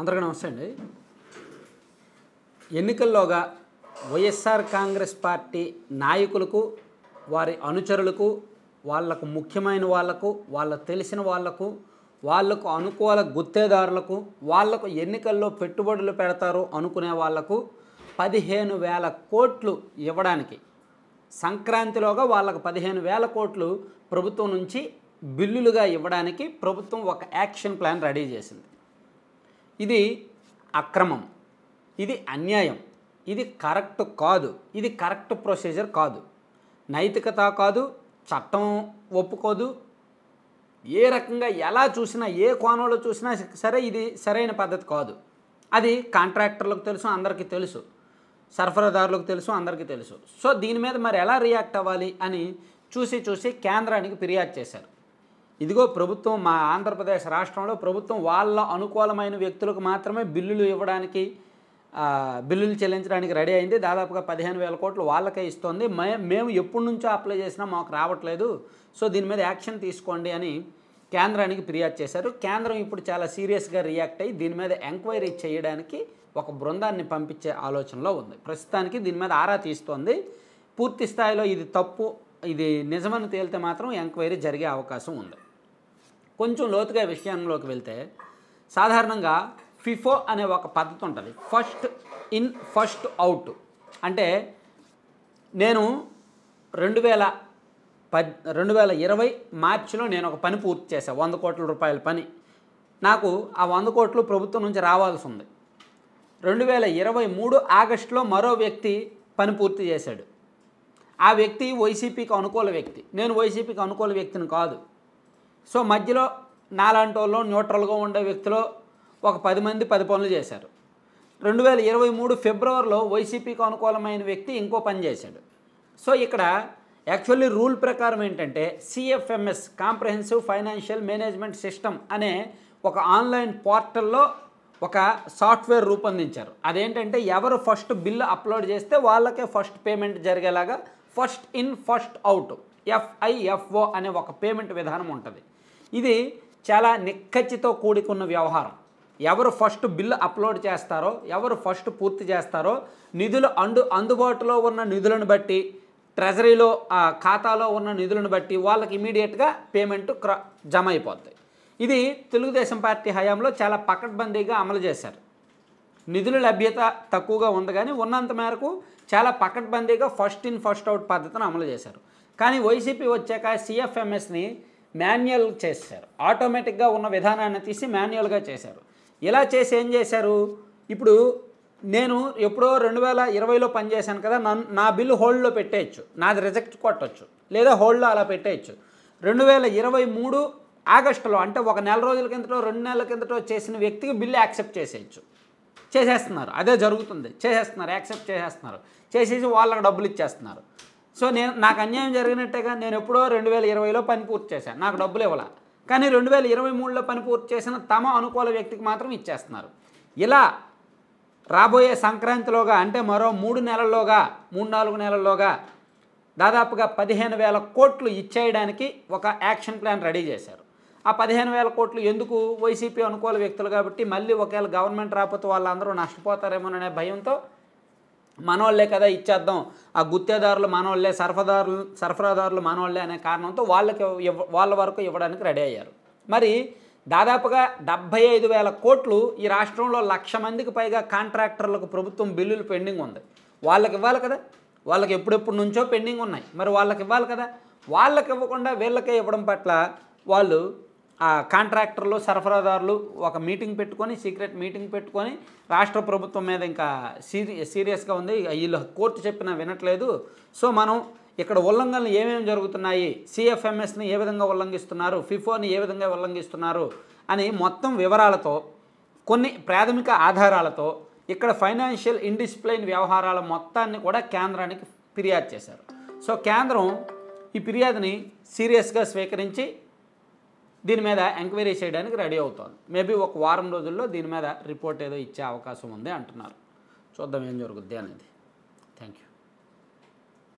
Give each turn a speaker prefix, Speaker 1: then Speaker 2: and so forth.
Speaker 1: అందరికీ నమస్తే అండి ఎన్నికల్లోగా వైఎస్ఆర్ కాంగ్రెస్ పార్టీ నాయకులకు వారి అనుచరులకు వాళ్లకు ముఖ్యమైన వాళ్లకు వాళ్ళకు తెలిసిన వాళ్లకు వాళ్లకు అనుకూల గుత్తేదారులకు వాళ్లకు ఎన్నికల్లో పెట్టుబడులు పెడతారు అనుకునే వాళ్లకు పదిహేను వేల కోట్లు ఇవ్వడానికి సంక్రాంతిలోగా వాళ్ళకు పదిహేను వేల కోట్లు ప్రభుత్వం నుంచి బిల్లులుగా ఇవ్వడానికి ప్రభుత్వం ఒక యాక్షన్ ప్లాన్ రెడీ చేసింది ఇది అక్రమం ఇది అన్యాయం ఇది కరెక్ట్ కాదు ఇది కరెక్ట్ ప్రొసీజర్ కాదు నైతికత కాదు చట్టం ఒప్పుకోదు ఏ రకంగా ఎలా చూసినా ఏ కోణంలో చూసినా సరే ఇది సరైన పద్ధతి కాదు అది కాంట్రాక్టర్లకు తెలుసు అందరికీ తెలుసు సరఫరాదారులకు తెలుసు అందరికీ తెలుసు సో దీని మీద మరి ఎలా రియాక్ట్ అవ్వాలి అని చూసి చూసి కేంద్రానికి ఫిర్యాదు చేశారు ఇదిగో ప్రభుత్వం మా ఆంధ్రప్రదేశ్ రాష్ట్రంలో ప్రభుత్వం వాళ్ళ అనుకూలమైన వ్యక్తులకు మాత్రమే బిల్లులు ఇవ్వడానికి బిల్లులు చెల్లించడానికి రెడీ అయింది దాదాపుగా పదిహేను వేల కోట్లు వాళ్ళకే ఇస్తోంది మే మేము ఎప్పటి నుంచో అప్లై చేసినా మాకు రావట్లేదు సో దీని మీద యాక్షన్ తీసుకోండి అని కేంద్రానికి ఫిర్యాదు చేశారు కేంద్రం ఇప్పుడు చాలా సీరియస్గా రియాక్ట్ అయ్యి దీని మీద ఎంక్వైరీ చేయడానికి ఒక బృందాన్ని పంపించే ఆలోచనలో ఉంది ప్రస్తుతానికి దీని మీద ఆరా తీస్తోంది పూర్తి స్థాయిలో ఇది తప్పు ఇది నిజమని తేలితే మాత్రం ఎంక్వైరీ జరిగే అవకాశం ఉంది కొంచెం లోతుగా విషయంలోకి వెళ్తే సాధారణంగా ఫిఫో అనే ఒక పద్ధతి ఉంటుంది ఫస్ట్ ఇన్ ఫస్ట్ అవుట్ అంటే నేను రెండు వేల పద్ రెండు వేల ఇరవై మార్చిలో నేను ఒక పని పూర్తి చేశాను వంద కోట్ల రూపాయల పని నాకు ఆ వంద కోట్లు ప్రభుత్వం నుంచి రావాల్సి ఉంది రెండు వేల ఇరవై మూడు ఆగస్టులో మరో వ్యక్తి పని పూర్తి చేశాడు ఆ వ్యక్తి వైసీపీకి అనుకూల వ్యక్తి నేను వైసీపీకి అనుకూల వ్యక్తిని కాదు సో మధ్యలో నాలాంటి వాళ్ళు న్యూట్రల్గా ఉండే వ్యక్తులు ఒక పది మంది పది పనులు చేశారు రెండు వేల ఇరవై మూడు ఫిబ్రవరిలో వైసీపీకి అనుకూలమైన వ్యక్తి ఇంకో పని చేశాడు సో ఇక్కడ యాక్చువల్లీ రూల్ ప్రకారం ఏంటంటే CFMS comprehensive financial management system అనే ఒక ఆన్లైన్ పోర్టల్లో ఒక సాఫ్ట్వేర్ రూపొందించారు అదేంటంటే ఎవరు ఫస్ట్ బిల్లు అప్లోడ్ చేస్తే వాళ్ళకే ఫస్ట్ పేమెంట్ జరిగేలాగా first in first out FIFO అనే ఒక పేమెంట్ విధానం ఉంటుంది ఇది చాలా నిక్కచ్చితో కూడుకున్న వ్యవహారం ఎవరు ఫస్ట్ బిల్లు అప్లోడ్ చేస్తారో ఎవరు ఫస్ట్ పూర్తి చేస్తారో నిధులు అందు అందుబాటులో ఉన్న నిధులను బట్టి ట్రెజరీలో ఖాతాలో ఉన్న నిధులను బట్టి వాళ్ళకి ఇమీడియట్గా పేమెంట్ క్ర జమ అయిపోతుంది ఇది తెలుగుదేశం పార్టీ హయాంలో చాలా పకడ్బందీగా అమలు చేశారు నిధుల లభ్యత తక్కువగా ఉంది కానీ ఉన్నంత మేరకు చాలా పకడ్బందీగా ఫస్ట్ ఇన్ ఫస్ట్ అవుట్ పద్ధతిని అమలు చేశారు కానీ వైసీపీ వచ్చాక సిఎఫ్ఎంఎస్ని మాన్యువల్ చేశారు ఆటోమేటిక్గా ఉన్న విధానాన్ని తీసి మాన్యువల్గా చేశారు ఇలా చేసి ఏం చేశారు ఇప్పుడు నేను ఎప్పుడో రెండు వేల ఇరవైలో పనిచేశాను కదా నన్ను నా బిల్లు హోల్డ్లో పెట్టేయచ్చు నాది రిజెక్ట్ కొట్టచ్చు లేదా హోల్డ్లో అలా పెట్టేయచ్చు రెండు వేల ఇరవై మూడు ఆగస్టులో అంటే ఒక నెల రోజుల కిందటో రెండు నెలల కిందటో చేసిన వ్యక్తికి బిల్లు యాక్సెప్ట్ చేసేయచ్చు చేసేస్తున్నారు అదే జరుగుతుంది చేసేస్తున్నారు యాక్సెప్ట్ చేసేస్తున్నారు చేసేసి వాళ్ళకి డబ్బులు ఇచ్చేస్తున్నారు సో నేను నాకు అన్యాయం జరిగినట్టేగా నేను ఎప్పుడో రెండు వేల ఇరవైలో పని పూర్తి చేశాను నాకు డబ్బులు ఇవ్వాల కానీ రెండు వేల ఇరవై మూడులో పని పూర్తి చేసిన తమ అనుకూల వ్యక్తికి మాత్రం ఇచ్చేస్తున్నారు ఇలా రాబోయే సంక్రాంతిలోగా అంటే మరో మూడు నెలల్లోగా మూడు నాలుగు నెలల్లోగా దాదాపుగా పదిహేను వేల కోట్లు ఇచ్చేయడానికి ఒక యాక్షన్ ప్లాన్ రెడీ చేశారు ఆ పదిహేను వేల కోట్లు ఎందుకు వైసీపీ అనుకూల వ్యక్తులు కాబట్టి మళ్ళీ ఒకవేళ గవర్నమెంట్ రాకపోతే వాళ్ళందరూ నష్టపోతారేమోననే భయంతో మనోళ్లే కదా ఇచ్చేద్దాం ఆ గుత్తేదారులు మనోళ్లే సరఫరాదారులు సరఫరాదారులు మనోళ్లే అనే కారణంతో వాళ్ళకి వాళ్ళ వరకు ఇవ్వడానికి రెడీ అయ్యారు మరి దాదాపుగా డెబ్బై ఐదు వేల కోట్లు ఈ రాష్ట్రంలో లక్ష మందికి పైగా కాంట్రాక్టర్లకు ప్రభుత్వం బిల్లులు పెండింగ్ ఉంది వాళ్ళకి ఇవ్వాలి కదా వాళ్ళకి ఎప్పుడెప్పుడు నుంచో పెండింగ్ ఉన్నాయి మరి వాళ్ళకి ఇవ్వాలి కదా వాళ్ళకి ఇవ్వకుండా వీళ్ళకే ఇవ్వడం పట్ల వాళ్ళు కాంట్రాక్టర్లు సరఫరాదారులు ఒక మీటింగ్ పెట్టుకొని సీక్రెట్ మీటింగ్ పెట్టుకొని రాష్ట్ర ప్రభుత్వం మీద ఇంకా సీరి సీరియస్గా ఉంది వీళ్ళు కోర్టు చెప్పినా వినట్లేదు సో మనం ఇక్కడ ఉల్లంఘనలు ఏమేమి జరుగుతున్నాయి సిఎఫ్ఎంఎస్ని ఏ విధంగా ఉల్లంఘిస్తున్నారు ఫిఫోని ఏ విధంగా ఉల్లంఘిస్తున్నారు అని మొత్తం వివరాలతో కొన్ని ప్రాథమిక ఆధారాలతో ఇక్కడ ఫైనాన్షియల్ ఇండిసిప్లైన్ వ్యవహారాల మొత్తాన్ని కూడా కేంద్రానికి ఫిర్యాదు చేశారు సో కేంద్రం ఈ ఫిర్యాదుని సీరియస్గా స్వీకరించి దీని మీద ఎంక్వైరీ చేయడానికి రెడీ అవుతోంది మేబీ ఒక వారం రోజుల్లో దీని మీద రిపోర్ట్ ఏదో ఇచ్చే అవకాశం ఉంది అంటున్నారు చూద్దాం ఏం జరుగుద్ది అనేది థ్యాంక్ యూ